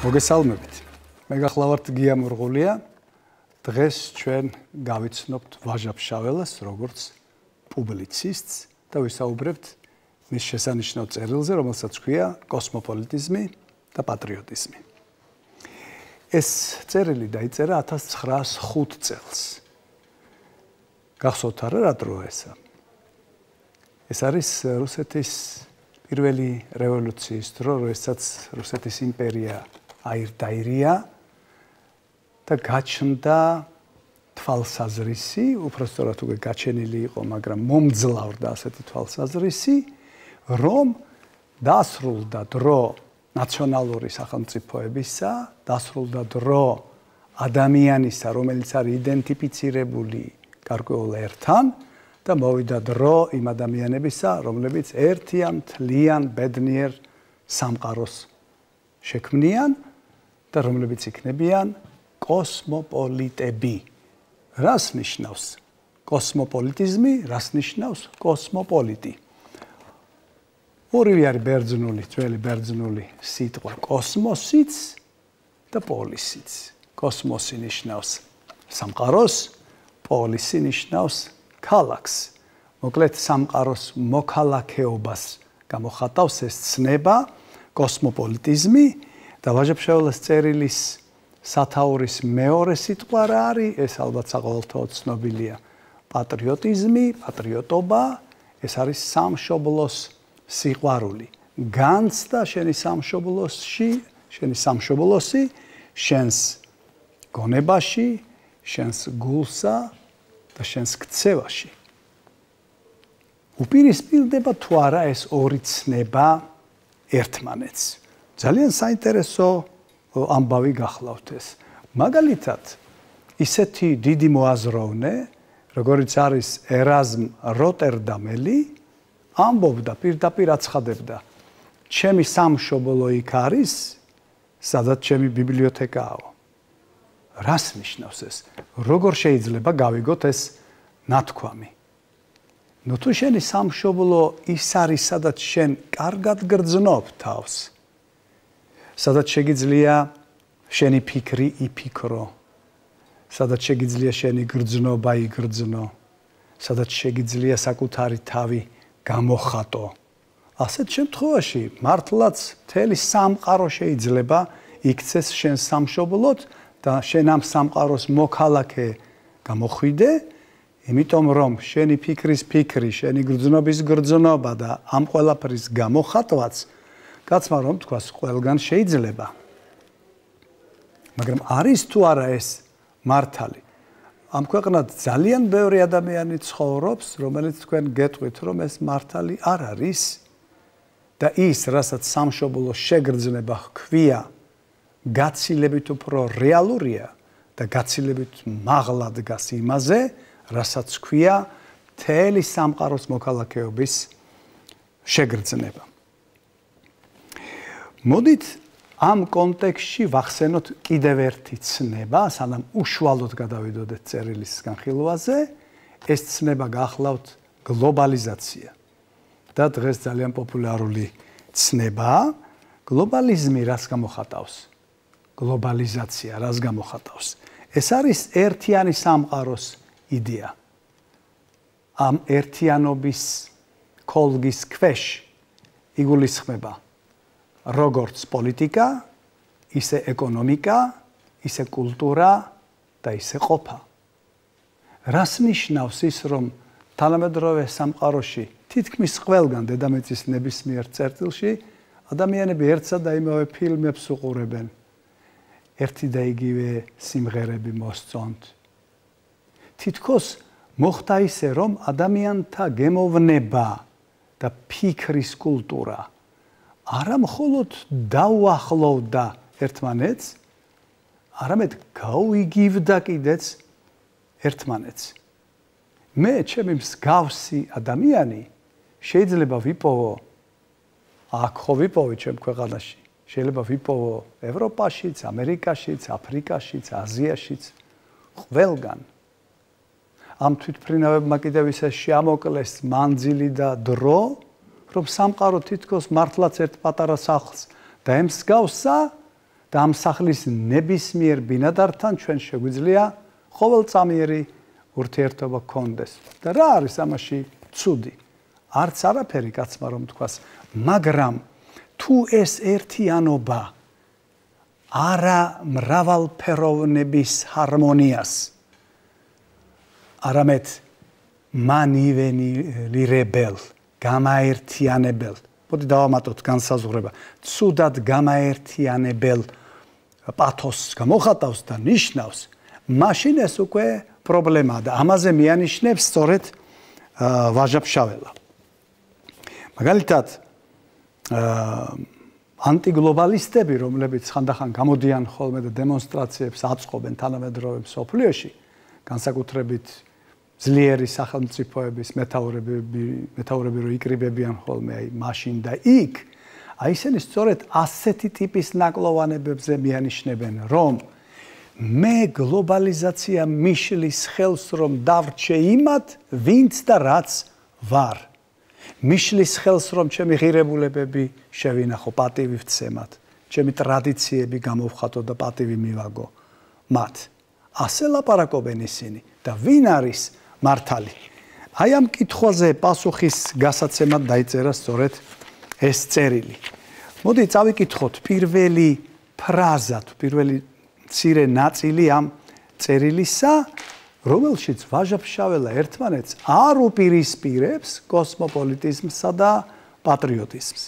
მოგესალმებით. მე გახლავართ გია მურღულია. დღეს ჩვენ გავიცნობთ ვაჟაფშაველას, როგორც პუბლიცისტს და ვისაუბრებთ მის შესანიშნავ წერილზე, რომელსაც ჰქვია კოსმოპოლიტიზმი და პატრიოტიზმი. ეს წერილი დაიწერა 1905 წელს. გახსოვთ არა რა დროა ესა? ეს არის რუსეთის პირველი რევოლუციის დრო, როდესაც რუსეთის იმპერია აირ დაირია და გაჩნდა თვალსაზრისი, უпростоრად უკვე გაჩენილი იყო, მაგრამ მომძლავრდა ასეთი თვალსაზრისი, რომ დასრულდა დრო ნაციონალური სახელმწიფოებისა, დასრულდა დრო ადამიანისა, რომელიც არის იდენტიფიცირებული გარკვეულ ერთთან და მოვიდა დრო იმ ადამიანებისა, რომლებიც ერთიან თლიან ბედნიერ სამყაროს შექმნიან. და რომლებიც იქნებიან კოსმოპოლიტები. რას ნიშნავს კოსმოპოლიტიზმი? რას ნიშნავს კოსმოპოლიტი? ორივე არის ბერძნული, ძველი ბერძნული სიტყვა კოსმოსიც და პოლისიც. კოსმოსი ნიშნავს სამყაროს, პოლისი ნიშნავს კალაქს. მოკლედ სამყაროს მოქალაქეობას გამოხატავს ეს ცნება კოსმოპოლიტიზმი. და ვაჟებშეულის წერილის სათაურის მეორე სიტყვა რა არის? ეს ალბათ საყოველთაოდ ცნობილია. პატრიოტიზმი, პატრიოტობა, ეს არის სამშობლოს სიყვარული. განცდა შენი სამშობლოსში, შენი სამშობლოსი, შენს გონებაში, შენს გულსა და შენს ქცევაში. უპირისპირდება თუ არა ეს ორი ცნება ერთმანეთს. ძალიან საინტერესო ამბავი გახლავთ ეს. მაგალითად, ისეთი დიდი მოაზროვნე, როგორიც არის ერაზმ როტერდამელი, ამბობდა პირდაპირ აცხადებდა: "ჩემი სამშობლო იქ არის, სადაც ჩემი ბიბლიოთეკაა." რას ნიშნავს ეს? როგორ შეიძლება გავიგოთ ეს ნათქვამი? ნუ თუ შენი სამშობლო ის არის, სადაც შენ კარგად გრძნობ თავს, სადაც შეგიძლია შენი ფიქრი იფიქრო სადაც შეგიძლია შენი გრძნობა იგრძნო სადაც შეგიძლია საკუთარი თავი გამოხატო ასეთ შემთხვევაში მართლაც მთელი სამყარო შეიძლება იქცეს შენ სამშობლოდ და შენ ამ სამყაროს მოქალაქე გამოხვიდე იმიტომ რომ შენი ფიქრის ფიქრი შენი გრძნობის გრძნობა და ამ ყველაფრის გამოხატვაც კაცმა რომ თქვას ყველგან შეიძლება. მაგრამ არის თუ არა ეს მართალი? ამ ქვეყნად ძალიან ბევრი ადამიანი ცხოვრობს, რომელიც თქვენ გეტყვით, რომ ეს მართალი არ არის და ის, რასაც სამშობლო შეგრძნება ჰქვია, გაცილებით უფრო რეალურია და გაცილებით მაღლა დგას იმაზე, რასაც ჰქვია მთელი სამყაროს მოქალაქეობის შეგრძნება. მოდით ამ კონტექსში ვახსენოთ კიდევ ერთი ცნება, სანამ უშუალოდ გადავიდოდეთ წერილის განხილვაზე, ეს ცნება გახლავთ გლობალიზაცია. და დღეს ძალიან პოპულარული ცნებაა გლობალიზმი რას გამოხატავს? გლობალიზაცია რას გამოხატავს? ეს არის ერთიანი სამყაროს იდეა. ამ ერთიანობის კოლგის ქვეშ იგულისხმება როგორც პოლიტიკა, ისე ეკონომიკა, ისე კულტურა და ისე ყოფა. რას ნიშნავს ის, რომ თანამედროვე სამყაროში თითქმის ყველგან დედამიწის ნებისმიერ წერტილში ადამიანები ერთსა და იმავე ფილმებს უყურებენ. ერთი და იგივე სიმღერები მოსწონთ. თითქოს მოხდა ისე, რომ ადამიანთა გემოვნება და ფიქრის კულტურა არამხოლოდ დაუახლოვდა ერთმანეთს, არამედ გაუიგივდა კიდეც ერთმანეთს. მე ჩემი მსგავსი ადამიანი შეიძლება ვიპოვო აქ ხო ვიპოვე ჩემ ქვეყანაში. შეიძლება ვიპოვო ევროპაშიც, ამერიკაშიც, აფრიკაშიც, აზიაშიც ყველგან. ამ თვითფრინავებმა კიდევ ისე შეამოკლეს მანძილი და დრო, რომ სამყარო თითქოს მართლაც ერთ პატარა სახლს დაემსგავსა და ამ სახლის ნებისმიერ ბინადართან ჩვენ შეგვიძლია ყოველწამიერი ურთიერთობა კონდეს. და რა არის ამაში ცუდი? არც არაფერი კაცმა რომ თქვას, მაგრამ თუ ეს ერთიანობა არა მრავალფეროვნების ჰარმონიას არამედ მანივენილირებელს გამაერთიანებელ. მოდი დავამატოთ განსაზღვრება. ცუდად გამაერთიანებელ პათოს გამოხატავს და ნიშნავს. მაშინ ეს უკვე პრობლემაა და ამაზე მიანიშნებს სწორედ ვაჟაფშაველა. მაგალითად ანტიგლობალისტები, რომლებიც ხანდახან გამოდიან ხოლმე და დემონსტრაციებს აწყობენ თანამედროვე მსოფლიოში, განსაკუთრებით ზლიერი სახელმწიფოების მეტაურები მეტაურები რო იკრიბებიან ხოლმე აი მაშინ და იქ აი ესენი სწორედ ასეთი ტიპის ნაკლოვანებებზე მიანიშნებენ რომ მე გლობალიზაცია მიშლის ხელს რომ დავრჩე იმათ ვინც და რაც ვარ მიშლის ხელს რომ ჩემი ღირებულებები შევინახო პატივი ვცემათ ჩემი ტრადიციები გამოვხატო და პატივი მივაგო მათ ასე ლაპარაკობენ ისინი და ვინ არის მართალი. აი ამ კითხვაზე პასუხის გასაცემად დაიწერა სწორედ ეს წერილი. მოდი წავიკითხოთ პირველი ფრაზა თუ პირველი ცირე ნაწილი ამ წერილისა, რომელშიც ვაჟაფშაველა ერთმანეთს არ უპირისპირებს კოსმოპოლიტიზმსა და პატრიოტიზმს.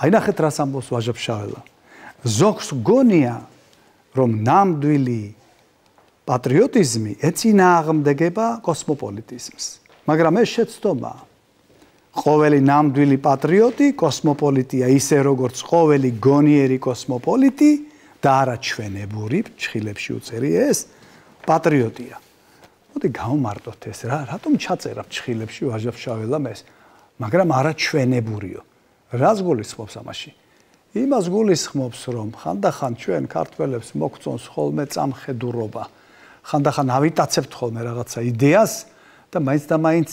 აი ნახეთ რას ამბობს ვაჟაფშაველა. ზოგს გონია რომ ნამდვილი პატრიოტიზმი ეწინააღმდეგება კოსმოპოლიტიზმს. მაგრამ ეს შეცდომა ყოველი ნამდვილი პატრიოტი, კოსმოპოლიტია ისე როგორც ყოველი გონიერი კოსმოპოლიტი და არაჩვენებური, ჩხილებში უწერი ეს პატრიოტია. მოდი გავმარტოთ ეს რა, რატომ ჩაწერა ჩხილებში ვაჟავშაველა მას? მაგრამ არაჩვენებურიო. რას გულისხმობს ამაში? იმას გულისხმობს, რომ ხანდახან ჩვენ ქართველებს მოგწონს ხოლმე წამხედურობა. ხანდახან ავიტაცებთ ხოლმე რაღაცა იდეას და მაინც და მაინც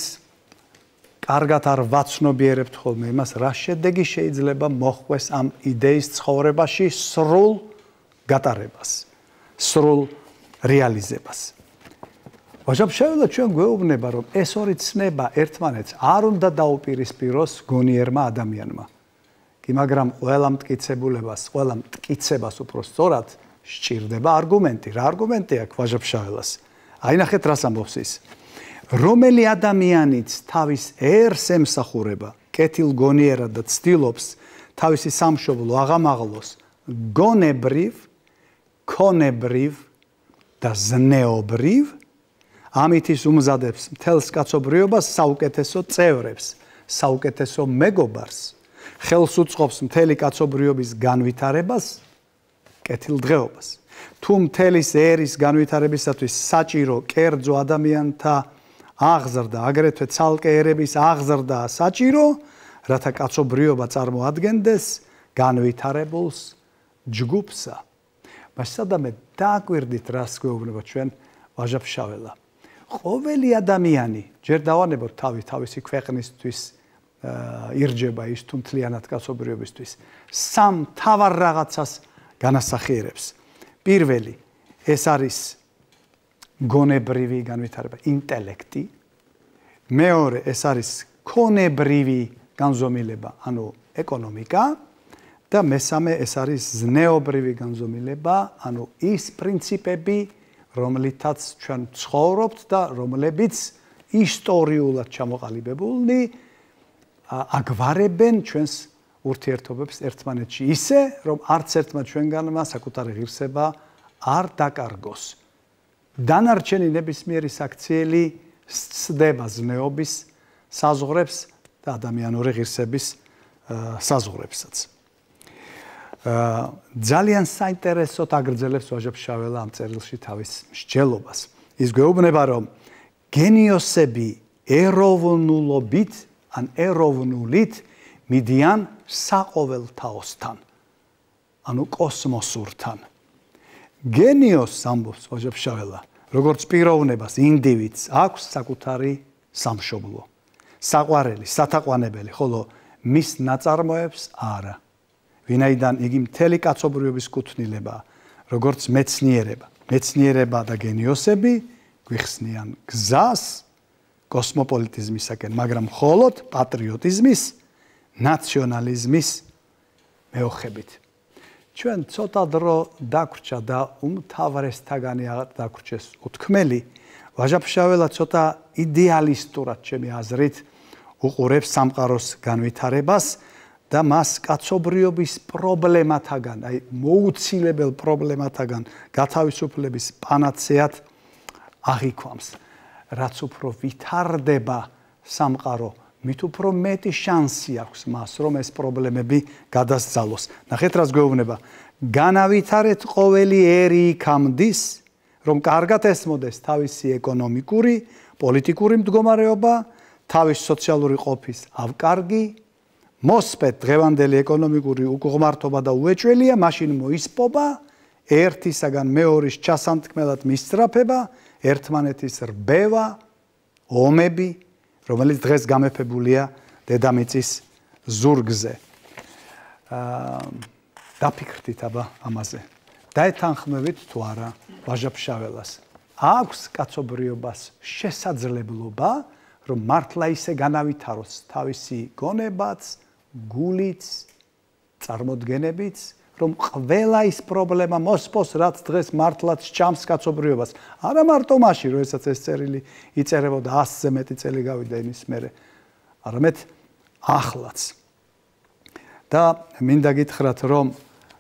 კარგად არ ვაცნობიერებთ ხოლმე იმას, რა შედეგი შეიძლება მოხდეს ამ იდეის ცხოვრებაში სრულ გატარებას, სრულ რეალიზებას. ვაჟებ შეიძლება ჩვენ გვეუბნება, რომ ეს ორი ცნება ერთმანეთს არ უნდა დაუპირისპიროს გონიერმა ადამიანმა. კი, მაგრამ ყველა მткиცებულებას, ყველა მткиცებას უბრალოდ სწორად სჭირდება არგუმენტი. რა არგუმენტია ქვაჟაფშაველას? აი ნახეთ რას ამბობს ის. რომელი ადამიანიც თავის ერს ემსახურება, კეთილგონიერად და ცდილობს თავისი სამშობლო აღამაღლოს, გონებრივ, კონებრივ და ზნეობრივ ამით ის უმზადებს მთელს კაცობრიობას საუკეთესო წევრებს, საუკეთესო მეგობარს. ხელს უწყობს მთელი კაცობრიობის განვითარებას კეთილ დღეობას. თუ მთელი ზერის განვითარებისათვის საჭირო კერძო ადამიანთა აღზრდა, აგრეთვე ცალკე ერების აღზრდა საჭირო, რათა კაცობრიობა წარმოადგენდეს განვითარებულს ჯგუფსა. მას სადამე დააკვირდით რას გეუბნება ჩვენ ვაჟაფშაველა. ყოველი ადამიანი, ჯერ დავანებოთ თავი თავისი ქვეყნისთვის, აა, ირჯება ის თუ მთლიანად კაცობრიობისთვის. სამ თავარ რაღაცას განასახიერებს. პირველი ეს არის გონებრივი განვითარება, ინტელექტი. მეორე ეს არის კონებრივი განზომილება, ანუ ეკონომიკა. და მესამე ეს არის ზნეობრივი განზომილება, ანუ ის პრინციპები, რომლითაც ჩვენ ცხოვრობთ და რომლებიც ისტორიულად ჩამოყალიბებული აგვარებენ ჩვენს ურთიერთობებს ერთმანეთში ისე, რომ არც ერთმა ჩვენგანმა საკუთარი ღირსება არ დაკარგოს. დანარჩენი ნებისმიერი საქციელი სწდება ზნეობის საზღურებს და ადამიანური ღირსების საზღურებსაც. ძალიან საინტერესო თაგრძელებს ვაჟებს შაველა ამ წერილში თავის მსჯელობას. ის გვეუბნება, რომ გენიოსები ეროვნულობით ან ეროვნულით მიდიან საყოველთაოსთან ანუ კოსმოსურთან გენიოს ამბობს ოჯობ შაველა როგორც პიროვნებას ინდივიდს აქვს საკუთარი სამშობლო საყვარელი სათაყვანებელი ხოლო მის ნაწარმოებს არა ვინაიდან იგი მთელი კაცობრიობის კუთვნილება როგორც მეცნიერება მეცნიერება და გენიოსები გვიხსნიან გზას კოსმოპოლიტიზმისაკენ მაგრამ მხოლოდ პატრიოტიზმის ნაციონალიზმის მეოხებით. ჩვენ ცოტა დრო დაგვრჩა და უმთავრესთაგანი აღარ დაგვრჩეს უთქმელი ვაჟაფშაველა ცოტა იდეალისტურად ჩემი აზრით უყურებს სამყაროს განვითარებას და მას კაცობრიობის პრობლემათაგან, აი მოუცილებელ პრობლემათაგან გათავისუფლების პანაცეად აღიქვამს, რაც უფრო ვითარდება სამყარო მით უფრო მეტი შანსი აქვს მას რომ ეს პრობლემები გადასძალოს. ნახეთ რას გვეუბნება. განავითარეთ ყოველი ერი კამდის რომ კარგად ესმოდეს თავისი ეკონომიკური, პოლიტიკური მდგომარეობა, თავისი სოციალური ყოფის ავკარგი, მოსპეთ დღევანდელი ეკონომიკური უკუღმართობა და უეჭველია, მაშინ მოისპობა ერთისაგან მეორის ჩასანთქმელად მისწრაფება, ერთმანეთის რბევა, ომები, რომელიც დღეს გამეფებულია დედამიწის ზურგზე. აა დაფიქრდით აბა ამაზე. დაეთანხმებით თუ არა ვაჟაფშაველას? აქვს კაცობრიობას შესაძლებლობა, რომ მართლა ისე განავითაროს თავისი გონებაც, გულიც, წარმოდგენებიც რომ ყველა ის პრობლემა მოსპოს რაც დღეს მართლაც ჩამს კაცობრიობას. არა მარტო მაშინ, როდესაც ეს წერილი იწერებოდა 100-ზე მეტი წელი გავიდა იმის მერე. არამედ ახლაც. და მინდა გითხრათ, რომ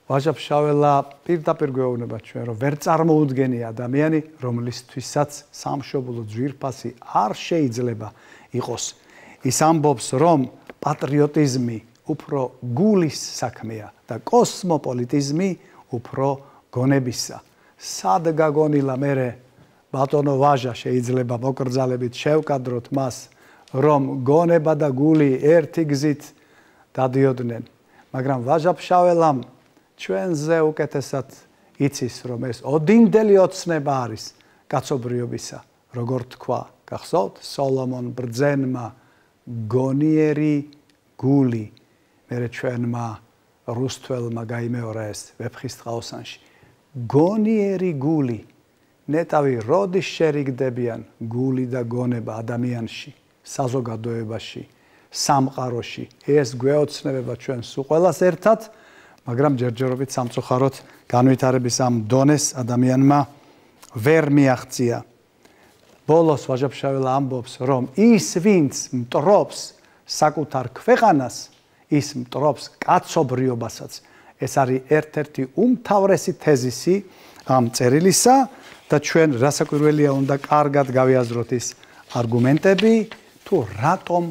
ვაჟაფ შაველა პირდაპირ გვეუბნება ჩვენ, რომ ვერ წარმოუდგენი ადამიანი, რომლისთვისაც სამშობლო ძვირფასი არ შეიძლება იყოს. ის ამბობს, რომ პატრიოტიზმი უფრო გულის საქმეა და კოსმოპოლიტიზმი უფრო გონებისა. სად გაგონილა მე ბატონო ვაჟა შეიძლება მოკრძალებით შევკადროთ მას რომ გონება და გული ერთი გზით დადიოდნენ. მაგრამ ვაჟაფშაველამ ჩვენზე უკეთესად იცის რომ ეს ოდინდელი ოცნება არის კაცობრიობისა. როგორ თქვა, გახსოვთ სოლომონ ბრძენმა გონიერი გული მერე ჩვენმა რუსთველმა გამოიმეორა ეს ვეფხისტყაოსანში გონიერი გული ნეტავი როდის შერიგდებიან გული და გონება ადამიანში საზოგადოებაში სამყაროში ეს გვეოცნება ჩვენს უყველას ერთად მაგრამ ჯერჯერობით სამწუხაროდ განვითარების ამ დონეს ადამიანმა ვერ მიაღწია ბოლოს ვაჟაფშაველი ამბობს რომ ის ვინც მტრობს საკუთარ ქვეყანას ის მტრობს კაცობრიობასაც. ეს არის ერთ-ერთი უმთავრესი თეზისი ამ წერილისა და ჩვენ რასაკვირველია უნდა კარგად გავიაზროთ ის არგუმენტები თუ რატომ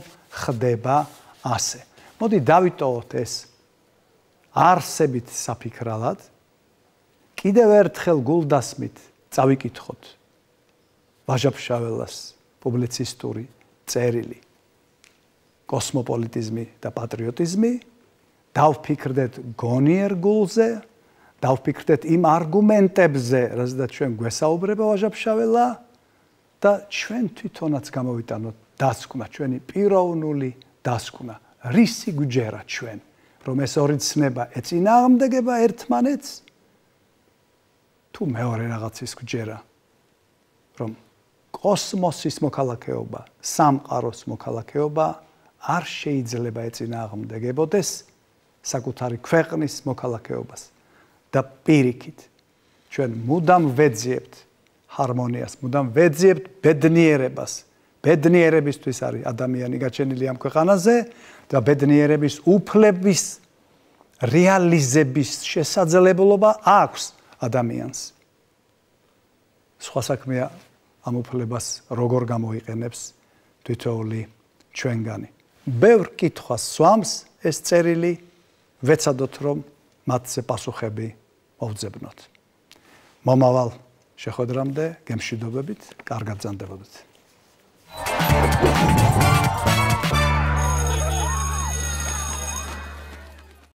ხდება ასე. მოდი დავიტოვოთ ეს არსებით საფიქრალად. კიდევ ერთხელ გულდასმით წავიკითხოთ ვაჟა-ფშაველას პუბლიცისტური წერილი. კოსმოპოლიტიზმი და პატრიოტიზმი. დავფიქრდეთ გონიერ გულზე, დავფიქრდეთ იმ არგუმენტებზე, რასაც ჩვენ გვესაუბრება ვაჟაფშაველა და ჩვენ თვითონაც გამოვიტანოთ დასკვნა, ჩვენი პიროვნული დასკვნა. რისი გჯერა ჩვენ, რომ ეს ორი ცნება ეწინააღმდეგება ერთმანეთს? თუ მეორე რაღაცის გჯერა, რომ კოსმოსის მოქალაქეობა, სამყაროს მოქალაქეობა არ შეიძლება ეწინააღმდეგებოდეს საკუთარი ქვეყნის მოქალაქეობას და პირიქით ჩვენ მუდამ ვეძიებთ ჰარმონიას, მუდამ ვეძიებთ ბედნიერებას. ბედნიერებისთვის არის ადამიანი გაჩენილი ამ ქვეყანაზე და ბედნიერების უფლების რეალიზების შესაძლებლობა აქვს ადამიანს. სხვა საქმეა ამ უფლებას როგორ გამოიყენებს თითოეული ჩვენგანი. ბევრ კითხვას სვამს ეს წერილი ვეცადოთ რომ მათზე პასუხები მოვძებნოთ მომავალ შეხვედრამდე გემშვიდობებით კარგად ზანდებოდეთ Thank you.